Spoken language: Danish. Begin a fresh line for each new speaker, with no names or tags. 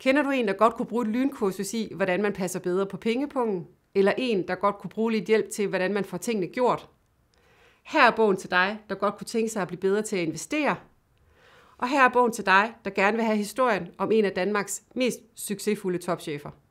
Kender du en, der godt kunne bruge et lynkursus i, hvordan man passer bedre på pengepungen? Eller en, der godt kunne bruge lidt hjælp til, hvordan man får tingene gjort? Her er bogen til dig, der godt kunne tænke sig at blive bedre til at investere. Og her er bogen til dig, der gerne vil have historien om en af Danmarks mest succesfulde topchefer.